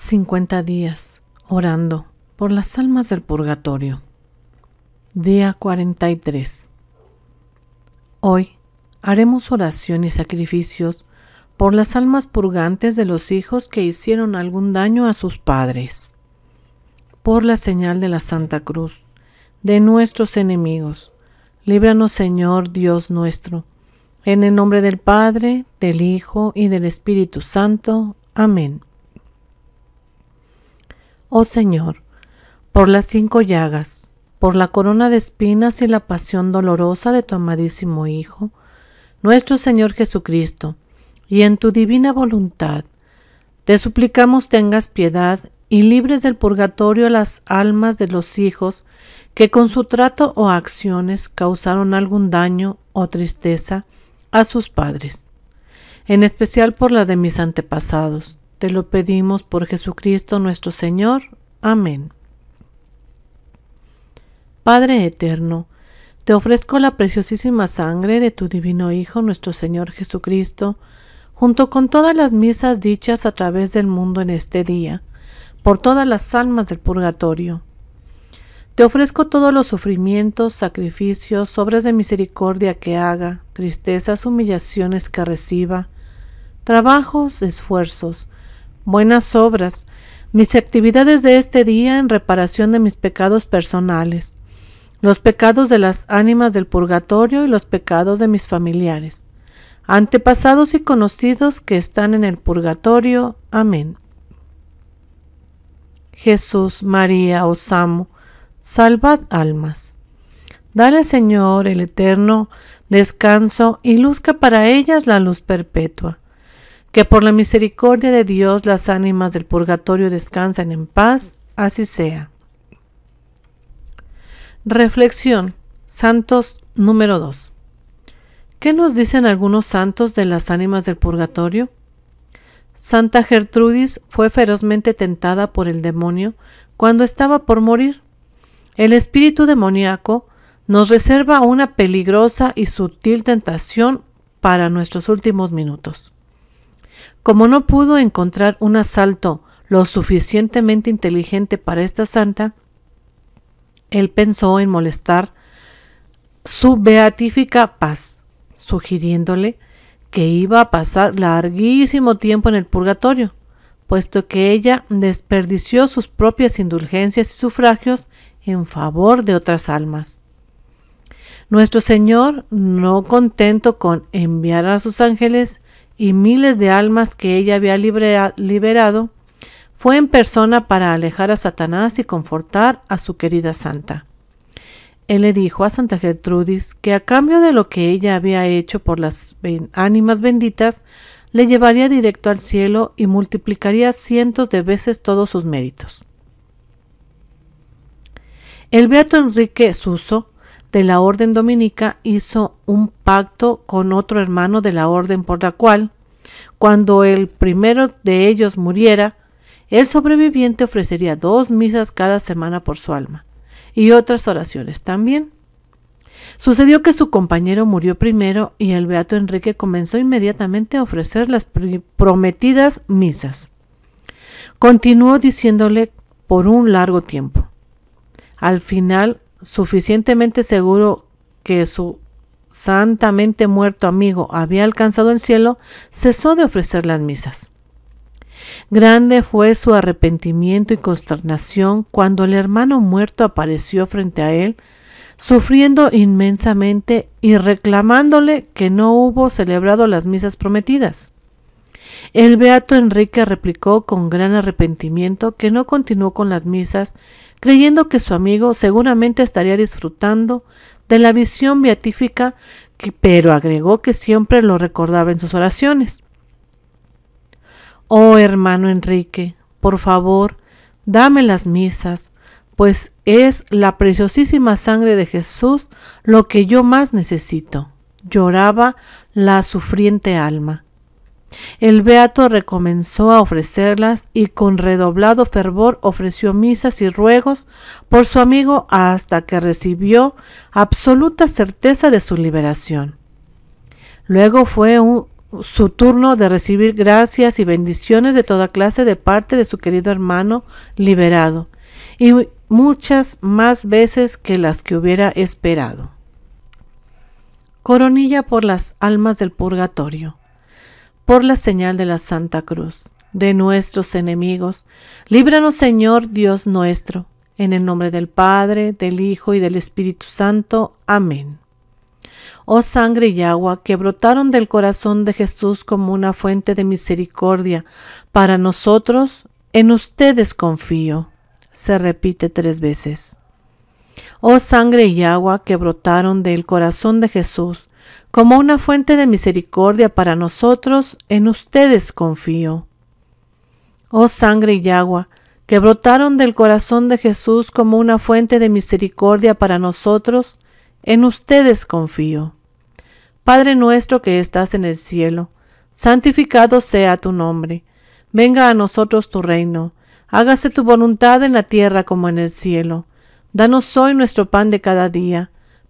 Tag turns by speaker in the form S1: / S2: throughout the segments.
S1: 50 días orando por las almas del purgatorio. Día 43. Hoy haremos oración y sacrificios por las almas purgantes de los hijos que hicieron algún daño a sus padres. Por la señal de la Santa Cruz, de nuestros enemigos, líbranos Señor Dios nuestro. En el nombre del Padre, del Hijo y del Espíritu Santo. Amén. Oh Señor, por las cinco llagas, por la corona de espinas y la pasión dolorosa de tu amadísimo Hijo, nuestro Señor Jesucristo, y en tu divina voluntad, te suplicamos tengas piedad y libres del purgatorio las almas de los hijos que con su trato o acciones causaron algún daño o tristeza a sus padres, en especial por la de mis antepasados, te lo pedimos por Jesucristo nuestro Señor. Amén. Padre eterno, te ofrezco la preciosísima sangre de tu divino Hijo nuestro Señor Jesucristo, junto con todas las misas dichas a través del mundo en este día, por todas las almas del purgatorio. Te ofrezco todos los sufrimientos, sacrificios, obras de misericordia que haga, tristezas, humillaciones que reciba, trabajos, esfuerzos, buenas obras, mis actividades de este día en reparación de mis pecados personales, los pecados de las ánimas del purgatorio y los pecados de mis familiares, antepasados y conocidos que están en el purgatorio. Amén. Jesús, María, os oh amo, salvad almas. Dale, Señor, el eterno descanso y luzca para ellas la luz perpetua que por la misericordia de Dios las ánimas del purgatorio descansen en paz, así sea. Reflexión. Santos número 2. ¿Qué nos dicen algunos santos de las ánimas del purgatorio? Santa Gertrudis fue ferozmente tentada por el demonio cuando estaba por morir. El espíritu demoníaco nos reserva una peligrosa y sutil tentación para nuestros últimos minutos. Como no pudo encontrar un asalto lo suficientemente inteligente para esta santa, él pensó en molestar su beatífica paz, sugiriéndole que iba a pasar larguísimo tiempo en el purgatorio, puesto que ella desperdició sus propias indulgencias y sufragios en favor de otras almas. Nuestro Señor, no contento con enviar a sus ángeles, y miles de almas que ella había liberado, fue en persona para alejar a Satanás y confortar a su querida santa. Él le dijo a Santa Gertrudis que a cambio de lo que ella había hecho por las ánimas benditas, le llevaría directo al cielo y multiplicaría cientos de veces todos sus méritos. El beato Enrique Suso de la Orden Dominica hizo un pacto con otro hermano de la Orden por la cual, cuando el primero de ellos muriera, el sobreviviente ofrecería dos misas cada semana por su alma y otras oraciones también. Sucedió que su compañero murió primero y el beato Enrique comenzó inmediatamente a ofrecer las prometidas misas. Continuó diciéndole por un largo tiempo. Al final suficientemente seguro que su santamente muerto amigo había alcanzado el cielo, cesó de ofrecer las misas. Grande fue su arrepentimiento y consternación cuando el hermano muerto apareció frente a él, sufriendo inmensamente y reclamándole que no hubo celebrado las misas prometidas. El beato Enrique replicó con gran arrepentimiento que no continuó con las misas creyendo que su amigo seguramente estaría disfrutando de la visión beatífica, que, pero agregó que siempre lo recordaba en sus oraciones. Oh hermano Enrique, por favor, dame las misas, pues es la preciosísima sangre de Jesús lo que yo más necesito, lloraba la sufriente alma. El beato recomenzó a ofrecerlas y con redoblado fervor ofreció misas y ruegos por su amigo hasta que recibió absoluta certeza de su liberación. Luego fue su turno de recibir gracias y bendiciones de toda clase de parte de su querido hermano liberado, y muchas más veces que las que hubiera esperado. Coronilla por las almas del purgatorio por la señal de la Santa Cruz, de nuestros enemigos. Líbranos, Señor Dios nuestro, en el nombre del Padre, del Hijo y del Espíritu Santo. Amén. Oh sangre y agua que brotaron del corazón de Jesús como una fuente de misericordia para nosotros, en ustedes confío. Se repite tres veces. Oh sangre y agua que brotaron del corazón de Jesús como una fuente de misericordia para nosotros, en ustedes confío. Oh sangre y agua, que brotaron del corazón de Jesús como una fuente de misericordia para nosotros, en ustedes confío. Padre nuestro que estás en el cielo, santificado sea tu nombre, venga a nosotros tu reino, hágase tu voluntad en la tierra como en el cielo. Danos hoy nuestro pan de cada día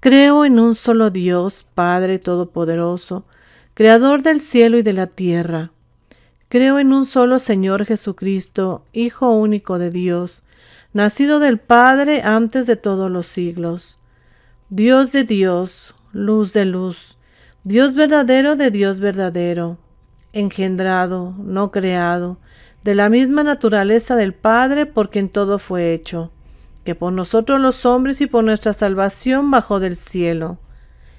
S1: Creo en un solo Dios, Padre Todopoderoso, Creador del cielo y de la tierra. Creo en un solo Señor Jesucristo, Hijo único de Dios, nacido del Padre antes de todos los siglos. Dios de Dios, luz de luz, Dios verdadero de Dios verdadero, engendrado, no creado, de la misma naturaleza del Padre por quien todo fue hecho que por nosotros los hombres y por nuestra salvación bajó del cielo.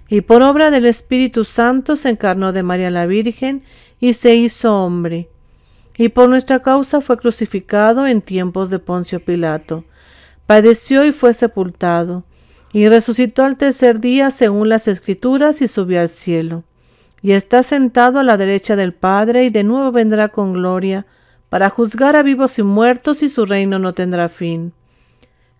S1: Y por obra del Espíritu Santo se encarnó de María la Virgen y se hizo hombre. Y por nuestra causa fue crucificado en tiempos de Poncio Pilato. Padeció y fue sepultado. Y resucitó al tercer día según las Escrituras y subió al cielo. Y está sentado a la derecha del Padre y de nuevo vendrá con gloria para juzgar a vivos y muertos y su reino no tendrá fin.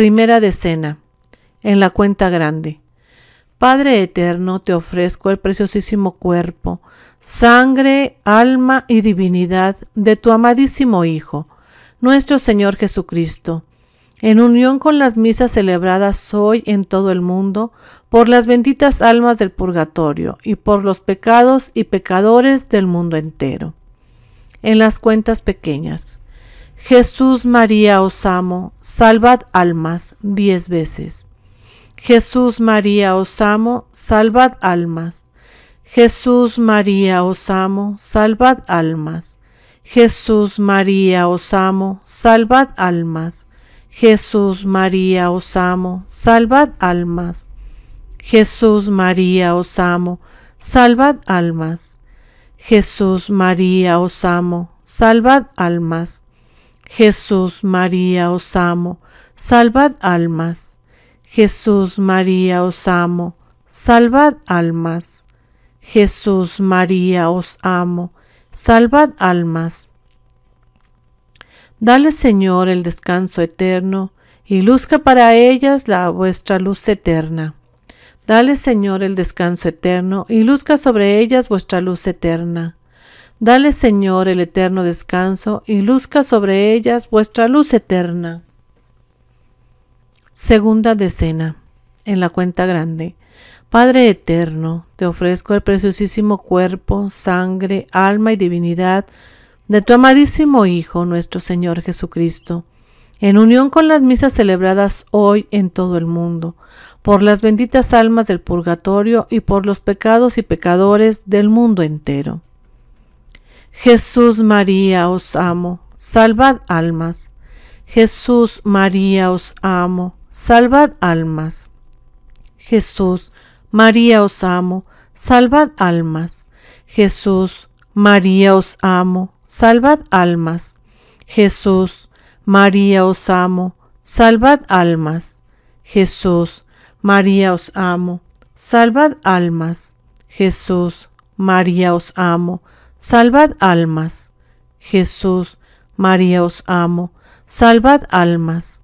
S1: Primera decena. En la cuenta grande. Padre eterno, te ofrezco el preciosísimo cuerpo, sangre, alma y divinidad de tu amadísimo Hijo, nuestro Señor Jesucristo, en unión con las misas celebradas hoy en todo el mundo, por las benditas almas del purgatorio y por los pecados y pecadores del mundo entero. En las cuentas pequeñas. Jesús María os amo, salvad almas diez veces. Jesús María os amo, salvad almas. Jesús María os amo, salvad almas. Jesús María os amo, salvad almas. Jesús María os amo, salvad almas. Jesús María os amo, salvad almas. Jesús María os amo, salvad almas. Jesús, María, os amo, salvad almas. Jesús, María, os amo, salvad almas. Jesús, María, os amo, salvad almas. Dale, Señor, el descanso eterno, y luzca para ellas la vuestra luz eterna. Dale, Señor, el descanso eterno, y luzca sobre ellas vuestra luz eterna. Dale, Señor, el eterno descanso, y luzca sobre ellas vuestra luz eterna. Segunda decena, en la cuenta grande. Padre eterno, te ofrezco el preciosísimo cuerpo, sangre, alma y divinidad de tu amadísimo Hijo, nuestro Señor Jesucristo, en unión con las misas celebradas hoy en todo el mundo, por las benditas almas del purgatorio y por los pecados y pecadores del mundo entero Jesús María, os amo, salvad almas. Jesús María, os amo, salvad almas. Jesús María, os amo, salvad almas. Jesús María, os amo, salvad almas. Jesús María, os amo, salvad almas. Jesús María, os amo, salvad almas. Jesús María, os amo, Salvad almas. Jesús, María os amo. Salvad almas.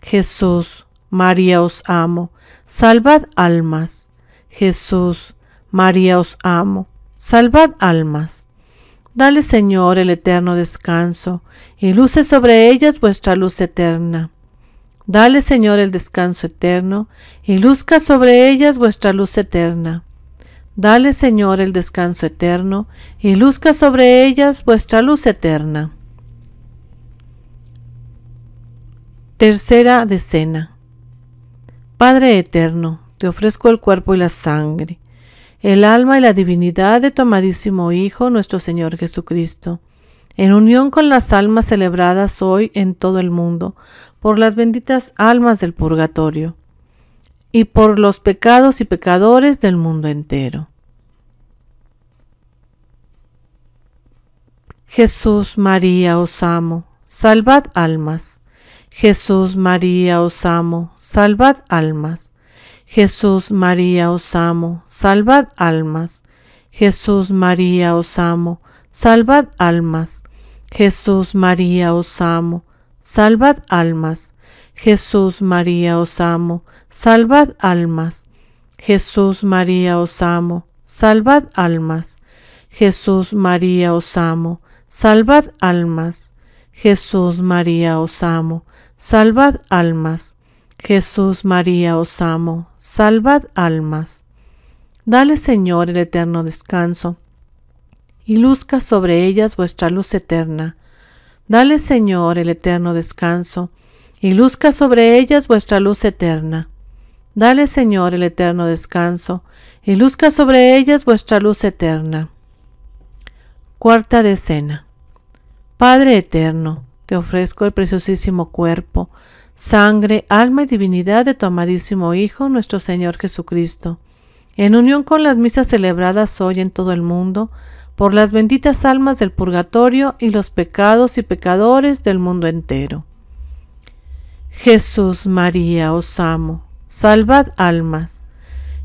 S1: Jesús, María os amo. Salvad almas. Jesús, María os amo. Salvad almas. Dale, Señor, el eterno descanso, y luce sobre ellas vuestra luz eterna. Dale, Señor, el descanso eterno, y luzca sobre ellas vuestra luz eterna. Dale, Señor, el descanso eterno, y luzca sobre ellas vuestra luz eterna. Tercera decena. Padre eterno, te ofrezco el cuerpo y la sangre, el alma y la divinidad de tu amadísimo Hijo, nuestro Señor Jesucristo, en unión con las almas celebradas hoy en todo el mundo, por las benditas almas del purgatorio y por los pecados y pecadores del mundo entero. Jesús, María, os amo, salvad almas. Jesús, María, os amo, salvad almas. Jesús, María, os amo, salvad almas. Jesús, María, os amo, salvad almas. Jesús, María, os amo, salvad almas. Jesús, María, os amo, salvad almas. Jesús, María, os amo, salvad almas. Jesús, María, os amo, salvad almas. Jesús, María, os amo, salvad almas. Jesús, María, os amo, salvad almas. Dale, Señor, el eterno descanso, y luzca sobre ellas vuestra luz eterna. Dale, Señor, el eterno descanso, y luzca sobre ellas vuestra luz eterna. Dale, Señor, el eterno descanso, y luzca sobre ellas vuestra luz eterna. Cuarta decena. Padre eterno, te ofrezco el preciosísimo cuerpo, sangre, alma y divinidad de tu amadísimo Hijo, nuestro Señor Jesucristo, en unión con las misas celebradas hoy en todo el mundo, por las benditas almas del purgatorio y los pecados y pecadores del mundo entero. Jesús María, os amo, salvad almas.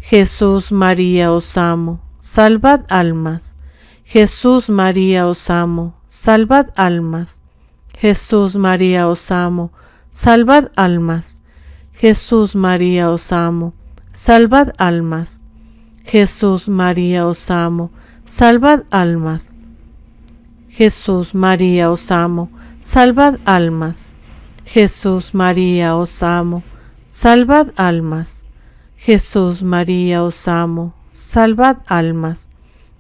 S1: Jesús María, os amo, salvad almas. Jesús María, os amo, salvad almas. Jesús María, os amo, salvad almas. Jesús María, os amo, salvad almas. Jesús María, os amo, salvad almas. Jesús María, os amo, salvad almas. Jesús, María, os amo, salvad almas. Jesús, María, os amo, salvad almas.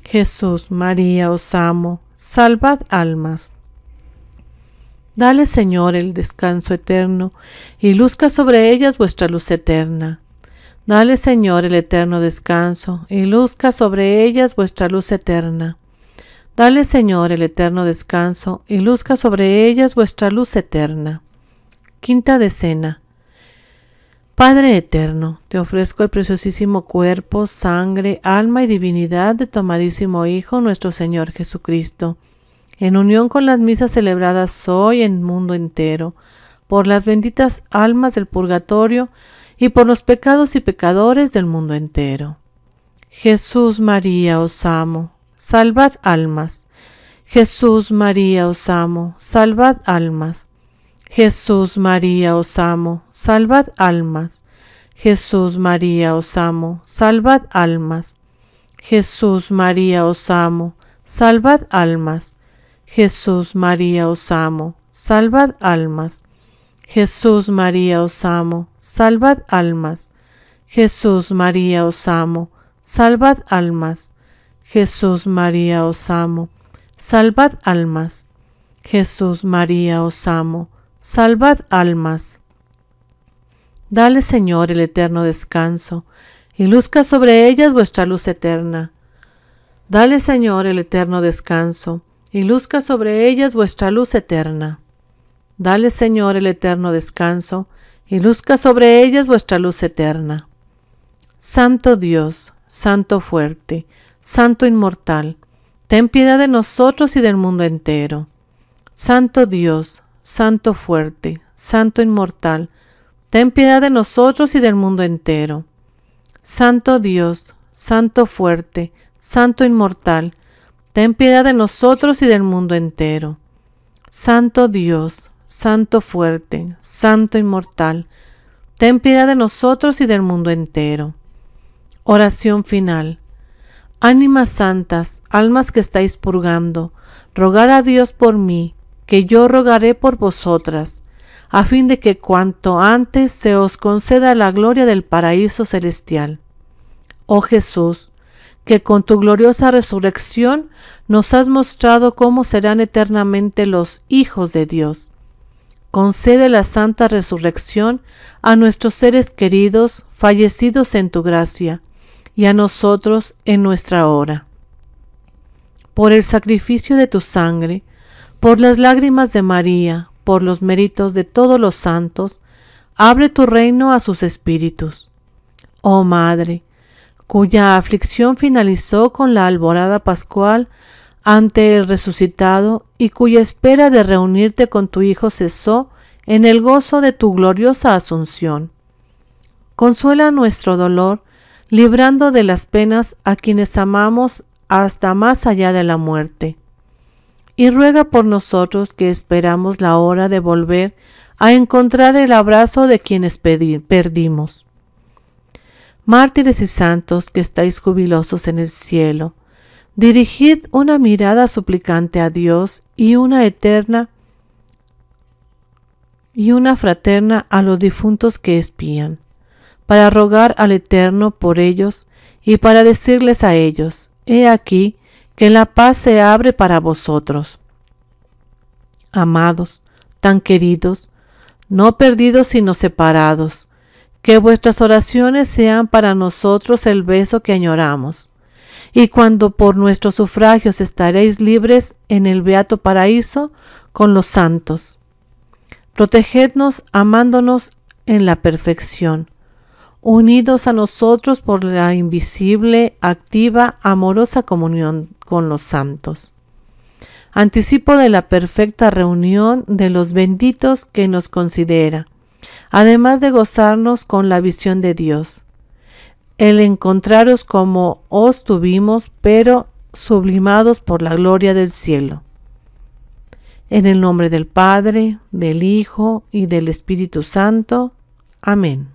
S1: Jesús, María, os amo, salvad almas. Dale, Señor, el descanso eterno, y luzca sobre ellas vuestra luz eterna. Dale, Señor, el eterno descanso, y luzca sobre ellas vuestra luz eterna. Dale, Señor, el eterno descanso, y luzca sobre ellas vuestra luz eterna. Quinta decena. Padre eterno, te ofrezco el preciosísimo cuerpo, sangre, alma y divinidad de tu amadísimo Hijo, nuestro Señor Jesucristo, en unión con las misas celebradas hoy en el mundo entero, por las benditas almas del purgatorio y por los pecados y pecadores del mundo entero. Jesús María, os amo, salvad almas. Jesús María, os amo, salvad almas. Jesús, María, os amo, salvad almas. Jesús, María, os amo, salvad almas. Jesús, María, os amo, salvad almas. Jesús, María, os amo, salvad almas. Jesús, María, os amo, salvad almas. Jesús, María, os amo, salvad almas. Jesús, María, os amo, salvad almas. Jesús, María, os amo, Salvad almas. Dale, Señor, el eterno descanso, y luzca sobre ellas vuestra luz eterna. Dale, Señor, el eterno descanso, y luzca sobre ellas vuestra luz eterna. Dale, Señor, el eterno descanso, y luzca sobre ellas vuestra luz eterna. Santo Dios, Santo fuerte, Santo inmortal, ten piedad de nosotros y del mundo entero. Santo Dios, Santo fuerte, Santo inmortal, ten piedad de nosotros y del mundo entero. Santo Dios, Santo fuerte, Santo inmortal, ten piedad de nosotros y del mundo entero. Santo Dios, Santo fuerte, Santo inmortal, ten piedad de nosotros y del mundo entero. Oración final. Ánimas santas, almas que estáis purgando, rogar a Dios por mí, que yo rogaré por vosotras, a fin de que cuanto antes se os conceda la gloria del paraíso celestial. Oh Jesús, que con tu gloriosa resurrección nos has mostrado cómo serán eternamente los hijos de Dios. Concede la santa resurrección a nuestros seres queridos fallecidos en tu gracia y a nosotros en nuestra hora. Por el sacrificio de tu sangre, por las lágrimas de María, por los méritos de todos los santos, abre tu reino a sus espíritus. Oh Madre, cuya aflicción finalizó con la alborada pascual ante el resucitado y cuya espera de reunirte con tu Hijo cesó en el gozo de tu gloriosa asunción. Consuela nuestro dolor, librando de las penas a quienes amamos hasta más allá de la muerte y ruega por nosotros que esperamos la hora de volver a encontrar el abrazo de quienes perdimos. Mártires y santos que estáis jubilosos en el cielo, dirigid una mirada suplicante a Dios y una eterna y una fraterna a los difuntos que espían, para rogar al Eterno por ellos y para decirles a ellos, He aquí, que la paz se abre para vosotros. Amados, tan queridos, no perdidos sino separados, que vuestras oraciones sean para nosotros el beso que añoramos. Y cuando por nuestros sufragios estaréis libres en el beato paraíso con los santos. Protegednos amándonos en la perfección unidos a nosotros por la invisible, activa, amorosa comunión con los santos. Anticipo de la perfecta reunión de los benditos que nos considera, además de gozarnos con la visión de Dios. El encontraros como os tuvimos, pero sublimados por la gloria del cielo. En el nombre del Padre, del Hijo y del Espíritu Santo. Amén.